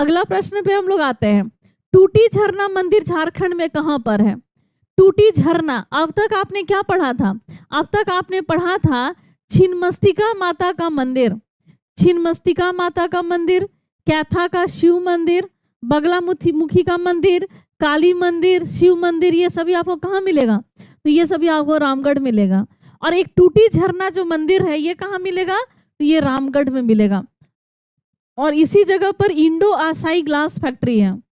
अगला प्रश्न पे हम लोग आते हैं टूटी झरना मंदिर झारखंड में कहाँ पर है टूटी झरना अब तक आपने क्या पढ़ा था अब तक आपने पढ़ा था छिन्मस्तिका माता का मंदिर छिन्मस्तिका माता का मंदिर कैथा का शिव मंदिर बगला मुखी मुखी का मंदिर काली मंदिर शिव मंदिर ये सभी आपको कहाँ मिलेगा तो ये सभी आपको रामगढ़ मिलेगा और एक टूटी झरना जो मंदिर है ये कहाँ मिलेगा तो ये रामगढ़ में मिलेगा और इसी जगह पर इंडो आसाई ग्लास फैक्ट्री है